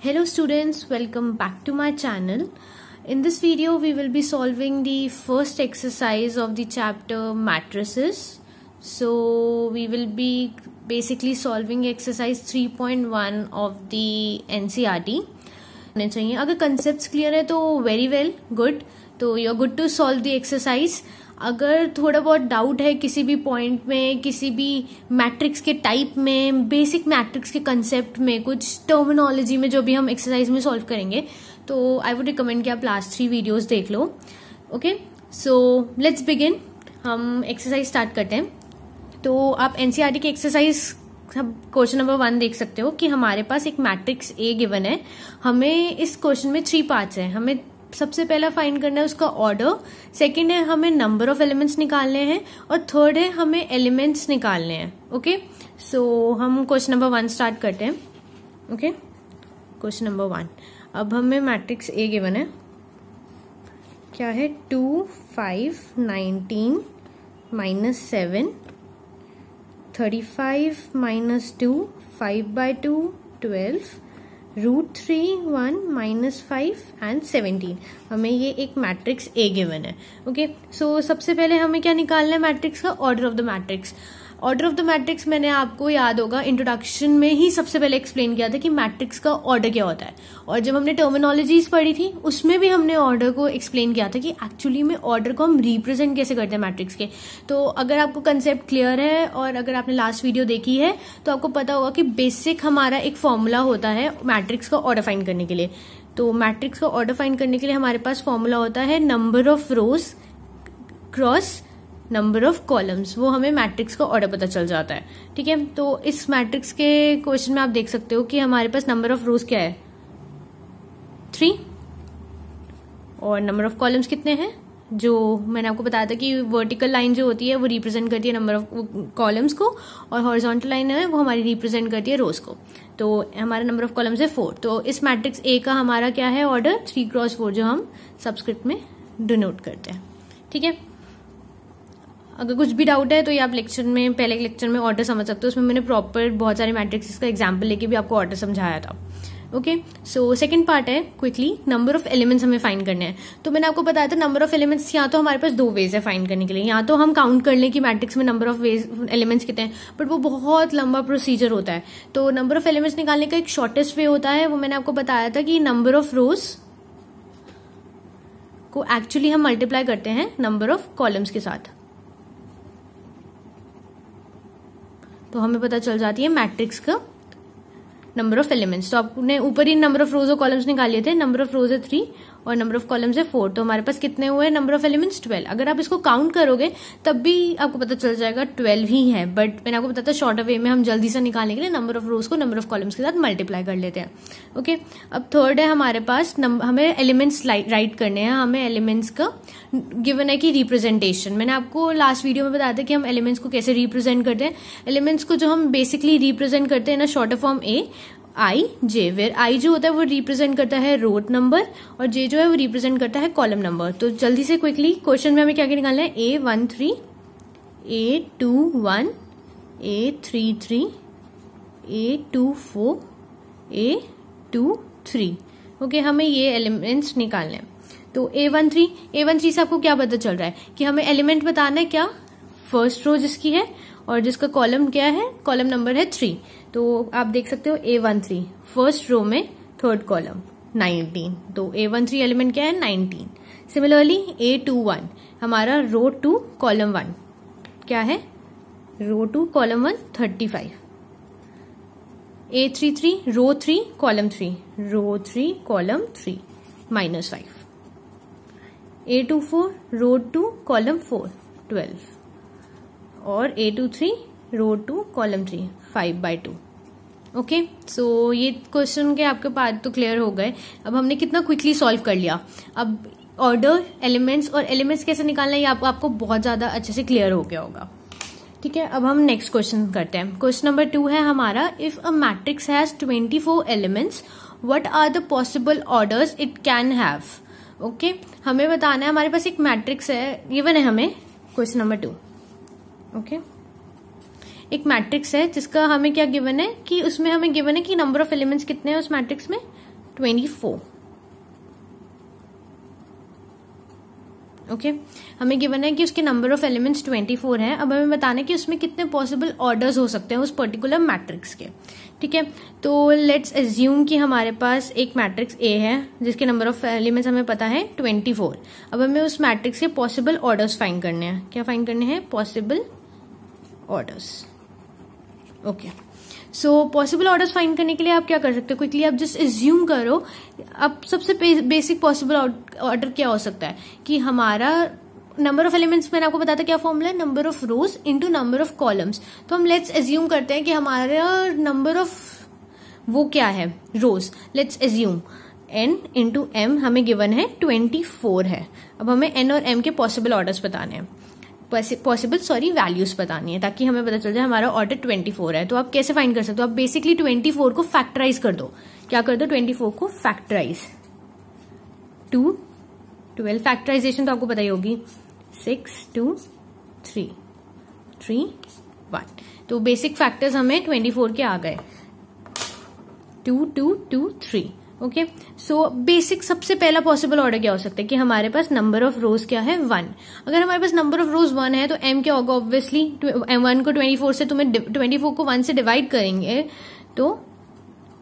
Hello students, welcome back to my channel. In this video, we will be solving the first exercise of the chapter matrices. So we will be basically solving exercise 3.1 of the NCRT. चाहिए agar concepts clear hai to very well good तो you are good to solve the exercise अगर थोड़ा बहुत doubt है किसी भी point में किसी भी मैट्रिक्स के टाइप में बेसिक मैट्रिक्स के कंसेप्ट में कुछ टर्मिनोलॉजी में जो भी हम एक्सरसाइज में सॉल्व करेंगे तो आई वुड रिकमेंड कि आप लास्ट थ्री वीडियोस देख लो ओके सो लेट्स बिगिन हम एक्सरसाइज स्टार्ट करते हैं तो आप एनसीआरटी की एक्सरसाइज सब क्वेश्चन नंबर वन देख सकते हो कि हमारे पास एक मैट्रिक्स ए गिवन है हमें इस क्वेश्चन में थ्री पार्ट्स हैं हमें सबसे पहला फाइंड करना है उसका ऑर्डर सेकंड है हमें नंबर ऑफ एलिमेंट्स निकालने हैं और थर्ड है हमें एलिमेंट्स निकालने हैं ओके सो हम क्वेश्चन नंबर वन स्टार्ट करते हैं ओके क्वेश्चन नंबर वन अब हमें मैट्रिक्स ए गिवन है क्या है two five nineteen minus seven thirty five minus two five by two twelve root three one minus five and seventeen हमें ये एक मैट्रिक्स ए गिवन है ओके okay? सो so, सबसे पहले हमें क्या निकालना है मैट्रिक्स का order of the matrix order of the matrix मैंने आपको याद होगा इंट्रोडक्शन में ही सबसे पहले एक्सप्लेन किया था कि मैट्रिक्स का ऑर्डर क्या होता है और जब हमने टर्मिनोलॉजीज पढ़ी थी उसमें भी हमने ऑर्डर को एक्सप्लेन किया था कि एक्चुअली में ऑर्डर को हम रिप्रेजेंट कैसे करते हैं मैट्रिक्स के तो अगर आपको कंसेप्ट क्लियर है और अगर आपने लास्ट वीडियो देखी है तो आपको पता होगा कि बेसिक हमारा एक फॉर्मूला होता है मैट्रिक्स का ऑर्डर फाइन करने के लिए तो मैट्रिक्स का ऑर्डर फाइन करने के लिए हमारे पास फॉर्मूला होता है number of rows cross number of columns वो हमें मैट्रिक्स का ऑर्डर पता चल जाता है ठीक है तो इस मैट्रिक्स के क्वेश्चन में आप देख सकते हो कि हमारे पास नंबर ऑफ रोज क्या है थ्री और नंबर ऑफ कॉलम्स कितने हैं जो मैंने आपको बताया था कि वर्टिकल लाइन जो होती है वो रिप्रेजेंट करती है नंबर ऑफ कॉलम्स को और हॉरिजॉन्टल लाइन है वो हमारी रिप्रेजेंट करती है रोज को तो हमारा नंबर ऑफ कॉलम्स है फोर तो इस मैट्रिक्स ए का हमारा क्या है ऑर्डर थ्री क्रॉस फोर जो हम सब्सक्रिप्ट में डिनोट करते हैं ठीक है अगर कुछ भी डाउट है तो ये आप लेक्चर में पहले लेक्चर में ऑर्डर समझ सकते हो उसमें मैंने प्रॉपर बहुत सारे मैट्रिक्स का एग्जाम्पल लेके भी आपको ऑर्डर समझाया था ओके सो सेकेंड पार्ट है क्विकली नंबर ऑफ एलिमेंट्स हमें फाइंड करने हैं तो मैंने आपको बताया था नंबर ऑफ एलिमेंट्स या तो हमारे पास दो वेज है फाइंड करने के लिए यहाँ तो हम काउंट कर लें कि मैट्रिक्स में नंबर ऑफ वेज एलिमेंट्स कितने हैं बट वो बहुत लंबा प्रोसीजर होता है तो नंबर ऑफ एलिमेंट्स निकालने का एक शॉर्टेस्ट वे होता है वो मैंने आपको बताया था कि नंबर ऑफ रोज को एक्चुअली हम मल्टीप्लाई करते हैं नंबर ऑफ कॉलम्स के साथ तो हमें पता चल जाती है मैट्रिक्स का नंबर ऑफ एलिमेंट्स तो आपने ऊपर ही नंबर ऑफ रोज और कॉलम्स निकाले थे नंबर ऑफ रोज है थ्री और नंबर ऑफ कॉलम्स है फोर तो हमारे पास कितने हुए नंबर ऑफ एलिमेंट्स ट्वेल्व अगर आप इसको काउंट करोगे तब भी आपको पता चल जाएगा ट्वेल्व ही है बट मैंने आपको बताया था शॉर्ट वे में हम जल्दी से निकालने के लिए नंबर ऑफ रोज को नंबर ऑफ कॉलम्स के साथ मल्टीप्लाई कर लेते हैं ओके okay? अब थर्ड है हमारे पास हमें एलिमेंट्स राइट करने हैं हमें एलिमेंट्स का गिवन है कि रिप्रेजेंटेशन मैंने आपको लास्ट वीडियो में बताया था कि हम एलिमेंट्स को कैसे रिप्रेजेंट करते हैं एलिमेंट्स को जो हम बेसिकली रिप्रेजेंट करते हैं ना short form A I J where I जो होता है वो रिप्रेजेंट करता है रोड नंबर और जे जो है वो रिप्रेजेंट करता है कॉलम नंबर तो जल्दी से क्विकली क्वेश्चन में हमें क्या क्या निकालना है A one three A two one A three three A two four A two three okay हमें ये एलिमेंट्स निकालने हैं तो A one three A one three से आपको क्या पता चल रहा है कि हमें एलिमेंट बताना है क्या फर्स्ट रो जिसकी है और जिसका कॉलम क्या है कॉलम नंबर है थ्री तो आप देख सकते हो A one three first row में थर्ड कॉलम नाइनटीन तो ए वन थ्री एलिमेंट क्या है nineteen similarly A two one हमारा रो टू कॉलम वन क्या है row two column one thirty five A three three row three column three row three column three minus five A two four row two column four twelve और A two three row two column three five by two okay so ये question के आपके part तो clear हो गए अब हमने कितना क्विकली सॉल्व कर लिया अब ऑर्डर एलिमेंट्स और एलिमेंट्स कैसे निकालना ये आप, आपको बहुत ज़्यादा अच्छे से क्लियर हो गया होगा ठीक है अब हम नेक्स्ट क्वेश्चन करते हैं क्वेश्चन नंबर टू है हमारा if a matrix has twenty four elements what are the possible orders it can have okay हमें बताना है हमारे पास एक मैट्रिक्स है गिवन है हमें क्वेश्चन नंबर टू ओके एक मैट्रिक्स है जिसका हमें क्या गिवन है कि उसमें हमें गिवन है कि नंबर ऑफ एलिमेंट्स कितने हैं उस मैट्रिक्स में ट्वेंटी फोर ओके हमें गिवन है कि उसके number of elements twenty four हैं अब हमें बताना है कि उसमें कितने पॉसिबल ऑर्डर्स हो सकते हैं उस पर्टिकुलर मैट्रिक्स के ठीक है तो लेट्स एज्यूम कि हमारे पास एक मैट्रिक्स ए है जिसके नंबर ऑफ एलिमेंट्स हमें पता है ट्वेंटी फोर अब हमें उस मैट्रिक्स के पॉसिबल ऑर्डर्स फाइन करने हैं क्या फाइन करने हैं possible orders okay so possible orders find करने के लिए आप क्या कर सकते हो क्विकली आप जस्ट एज्यूम करो अब सबसे बेसिक पॉसिबल ऑर्डर क्या हो सकता है कि हमारा नंबर ऑफ एलिमेंट्स मैंने आपको बताया था क्या फॉर्मूला है number of rows into number of columns तो हम लेट्स एज्यूम करते हैं कि हमारा नंबर ऑफ वो क्या है rows let's assume N into M हमें गिवन है ट्वेंटी फोर है अब हमें एन और एम के पॉसिबल ऑर्डर्स बताने हैं पॉसिबल सॉरी वैल्यूज बतानी है ताकि हमें पता चल जाए हमारा ऑर्डर ट्वेंटी फोर है तो आप कैसे फाइंड कर सकते हो आप बेसिकली ट्वेंटी फोर को फैक्टराइज कर दो क्या कर दो ट्वेंटी फोर को फैक्टराइज टू ट्वेल्व फैक्टराइजेशन तो आपको पता ही होगी six two three three one तो बेसिक फैक्टर्स हमें ट्वेंटी फोर के आ गए two two two three okay so basic सबसे पहला पॉसिबल ऑर्डर क्या हो सकता है कि हमारे पास नंबर ऑफ रोज क्या है वन अगर हमारे पास नंबर ऑफ रोज वन है तो एम क्या होगा ऑब्वियसली एम वन को ट्वेंटी फोर से तुम्हें ट्वेंटी फोर को वन से डिवाइड करेंगे तो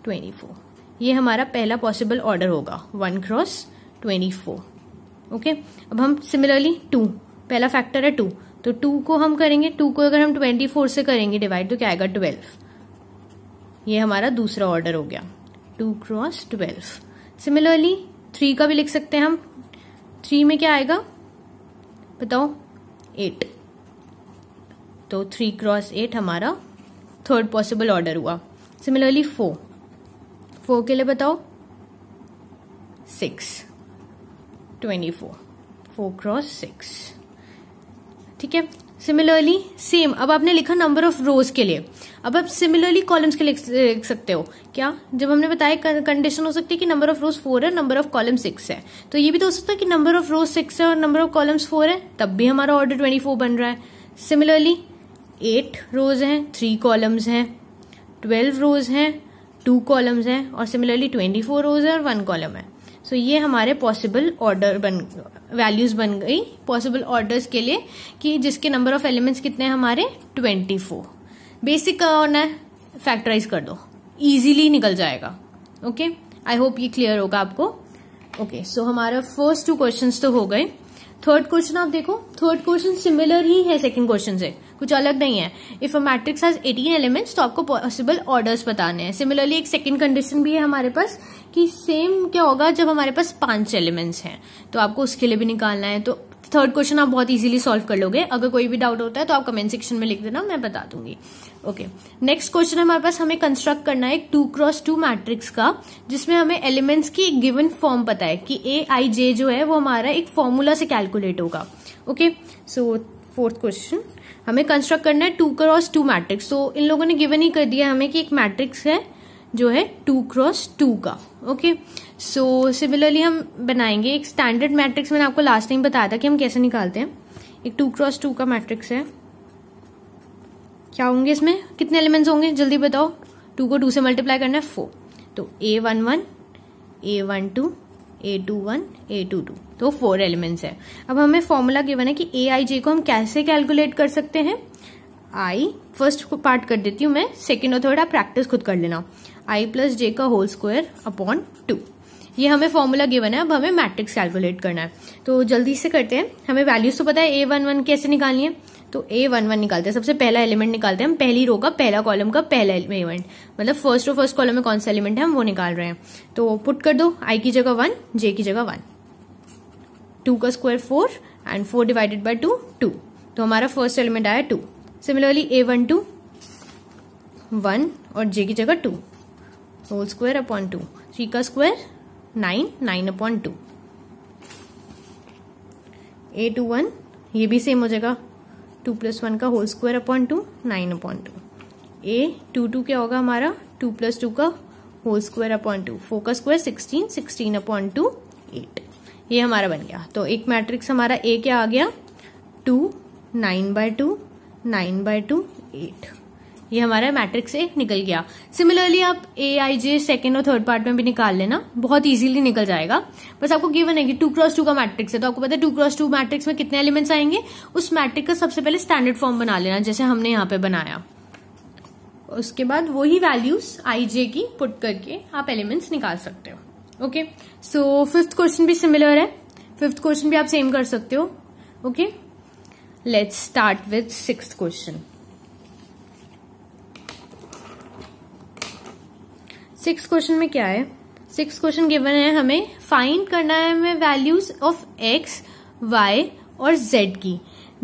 ट्वेंटी फोर ये हमारा पहला पॉसिबल ऑर्डर होगा one cross twenty four okay अब हम सिमिलरली टू पहला फैक्टर है टू तो टू को हम करेंगे टू को अगर हम ट्वेंटी फोर से करेंगे डिवाइड तो क्या आएगा ट्वेल्व ये हमारा दूसरा ऑर्डर हो गया two cross twelve similarly three का भी लिख सकते हैं हम थ्री में क्या आएगा बताओ एट तो थ्री क्रॉस एट हमारा थर्ड पॉसिबल ऑर्डर हुआ सिमिलरली फोर फोर के लिए बताओ six twenty four four cross six ठीक है सिमिलरली सेम अब आपने लिखा नंबर ऑफ रोज के लिए अब आप सिमिलरली कॉलम्स के लिए लिख सकते हो क्या जब हमने बताया कंडीशन हो सकती है कि नंबर ऑफ रोज फोर है नंबर ऑफ कॉलम सिक्स है तो ये भी तो हो सकता है कि नंबर ऑफ रोज सिक्स है और नंबर ऑफ कॉलम्स फोर है तब भी हमारा ऑर्डर ट्वेंटी फोर बन रहा है सिमिलरली एट रोज हैं थ्री कॉलम्स हैं ट्वेल्व रोज हैं टू कॉलम्स हैं और सिमिलरली ट्वेंटी फोर रोज है और वन कॉलम है सो so, ये हमारे पॉसिबल ऑर्डर बन वैल्यूज बन गई पॉसिबल ऑर्डर्स के लिए कि जिसके नंबर ऑफ एलिमेंट्स कितने हैं हमारे ट्वेंटी फोर बेसिक का होना है फैक्टराइज कर दो ईजिली निकल जाएगा ओके आई होप ये क्लियर होगा आपको ओके okay, सो so हमारा फर्स्ट टू क्वेश्चंस तो हो गए थर्ड क्वेश्चन आप देखो थर्ड क्वेश्चन सिमिलर ही है सेकंड क्वेश्चन से कुछ अलग नहीं है if a matrix has 18 elements तो आपको पॉसिबल ऑर्डर्स बताने हैं सिमिलरली एक सेकंड कंडीशन भी है हमारे पास कि सेम क्या होगा जब हमारे पास पांच एलिमेंट्स हैं तो आपको उसके लिए भी निकालना है तो थर्ड क्वेश्चन आप बहुत इजीली सॉल्व कर लोगे अगर कोई भी डाउट होता है तो आप कमेंट सेक्शन में लिख देना मैं बता दूंगी ओके नेक्स्ट क्वेश्चन हमारे पास हमें कंस्ट्रक्ट करना है टू क्रॉस टू मैट्रिक्स का जिसमें हमें एलिमेंट्स की एक गिवन फॉर्म पता है कि ए आई जे जो है वो हमारा एक फॉर्मूला से कैलकुलेट होगा ओके सो फोर्थ क्वेश्चन हमें कंस्ट्रक्ट करना है टू क्रॉस टू मैट्रिक्स तो इन लोगों ने गिवन ही कर दिया हमें कि एक मैट्रिक्स है जो है टू क्रॉस टू का ओके सो सिमिलरली हम बनाएंगे एक स्टैंडर्ड मैट्रिक्स मैंने आपको लास्ट टाइम बताया था कि हम कैसे निकालते हैं एक टू क्रॉस टू का मैट्रिक्स है क्या होंगे इसमें कितने एलिमेंट्स होंगे जल्दी बताओ टू को टू से मल्टीप्लाई करना है फोर तो A one one A one two A two one A two two तो फोर एलिमेंट्स है अब हमें फॉर्मूला गिवन है कि ए आई जे को हम कैसे कैलकुलेट कर सकते हैं आई फर्स्ट को पार्ट कर देती हूँ मैं सेकेंड और थर्ड आप प्रैक्टिस खुद कर लेना आई प्लस जे का होल स्क्वायर अपॉन टू ये हमें फॉर्मूला गिवन है अब हमें मैट्रिक्स कैलकुलेट करना है तो जल्दी से करते हैं हमें वैल्यूज तो पता है ए वन वन कैसे निकालनी है तो ए वन वन निकालते हैं सबसे पहला एलिमेंट निकालते हैं हम पहली रो का पहला कॉलम का पहला एलिमेंट मतलब फर्स्ट रो फर्स्ट कॉलम में कौन सा एलिमेंट है हम वो निकाल रहे हैं तो पुट कर दो आई की जगह वन जे की जगह वन टू का square four and four divided by two two तो हमारा फर्स्ट एलिमेंट आया two similarly A one two one और जे की जगह two whole square upon two three का square nine nine upon two A two one ये भी same हो जाएगा टू प्लस वन का whole square upon two nine upon two A two two क्या होगा हमारा टू प्लस टू का whole square upon two four का square sixteen sixteen upon two eight ये हमारा बन गया तो एक मैट्रिक्स हमारा ए क्या आ गया two nine by two nine by two eight ये हमारा मैट्रिक्स से निकल गया सिमिलरली आप ए आई जे सेकेंड और थर्ड पार्ट में भी निकाल लेना बहुत इजीली निकल जाएगा बस आपको गिवन है कि टू क्रॉस टू का मैट्रिक्स है तो आपको पता है टू क्रॉस टू मैट्रिक्स में कितने एलिमेंट्स आएंगे उस मैट्रिक का सबसे पहले स्टैंडर्ड फॉर्म बना लेना जैसे हमने यहाँ पे बनाया उसके बाद वही वैल्यूज आई जे की पुट करके आप एलिमेंट्स निकाल सकते हो ओके सो फिफ्थ क्वेश्चन भी सिमिलर है फिफ्थ क्वेश्चन भी आप सेम कर सकते हो okay let's start with six question six question में क्या है सिक्स क्वेश्चन गिवन है हमें फाइंड करना है हमें वैल्यूज ऑफ एक्स वाई और जेड की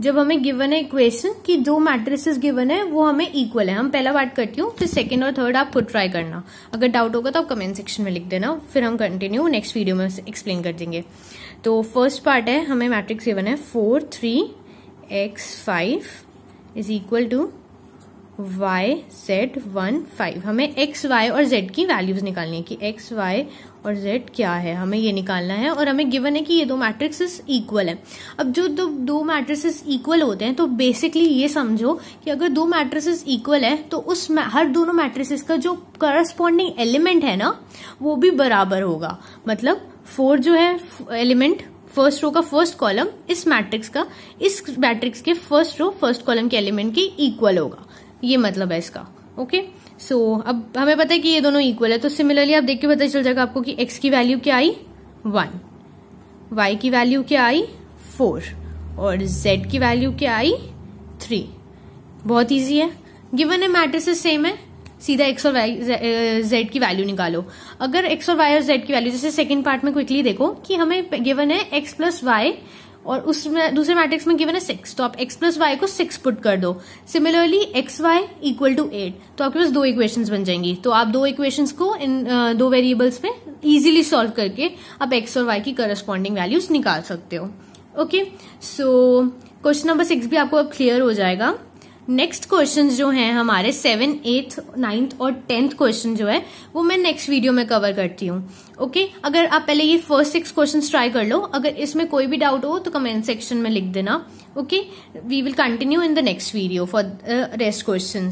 जब हमें गिवन है इक्वेशन कि दो मैट्रिसेस गिवन है वो हमें इक्वल है हम पहला पार्ट करती हूँ फिर सेकंड और थर्ड आप खुद ट्राई करना अगर डाउट होगा तो आप कमेंट सेक्शन में लिख देना फिर हम कंटिन्यू नेक्स्ट वीडियो में एक्सप्लेन कर देंगे तो फर्स्ट पार्ट है हमें मैट्रिक्स गिवन है four three X five is equal to Y Z one five हमें एक्स वाई और जेड की वैल्यूज निकालनी है कि एक्स वाई और जेड क्या है हमें ये निकालना है और हमें गिवन है कि ये दो मैट्रिक्स इक्वल है अब जो दो दो मैट्रिक्सेस इक्वल होते हैं तो बेसिकली ये समझो कि अगर दो मैट्रिक्सेस इक्वल है तो उस हर दोनों मैट्रिक्सेस का जो करस्पॉन्डिंग एलिमेंट है ना वो भी बराबर होगा मतलब फोर जो है एलिमेंट फर्स्ट रो का फर्स्ट कॉलम इस मैट्रिक्स का इस मैट्रिक्स के फर्स्ट रो फर्स्ट कॉलम के एलिमेंट के इक्वल होगा ये मतलब है इसका ओके सो so, अब हमें पता है कि ये दोनों इक्वल है तो सिमिलरली आप देख के पता चल जाएगा आपको कि एक्स की वैल्यू क्या आई वन वाई की वैल्यू क्या आई फोर और जेड की वैल्यू क्या आई थ्री बहुत ईजी है गिवन है मैट्रिसेस सेम है सीधा एक्स और वाई जेड की वैल्यू निकालो अगर एक्स और वाई और जेड की वैल्यू जैसे सेकंड पार्ट में क्विकली देखो कि हमें गिवन है एक्स प्लस वाई और उसमें दूसरे मैट्रिक्स में गिवन है सिक्स तो आप एक्स प्लस वाई को सिक्स पुट कर दो similarly X Y equal to eight तो आपके पास दो इक्वेशन बन जाएंगी तो आप दो इक्वेशन को इन दो वेरिएबल्स में इजिली सॉल्व करके आप एक्स और वाई की करस्पॉन्डिंग वैल्यूज निकाल सकते हो okay so question number six भी आपको अब क्लियर हो जाएगा नेक्स्ट क्वेश्चन जो हैं हमारे सेवन एथ नाइन्थ और टेंथ क्वेश्चन जो है वो मैं नेक्स्ट वीडियो में कवर करती हूँ ओके okay? अगर आप पहले ये फर्स्ट सिक्स क्वेश्चन ट्राई कर लो अगर इसमें कोई भी डाउट हो तो कमेंट सेक्शन में लिख देना okay we will continue in the next video for rest question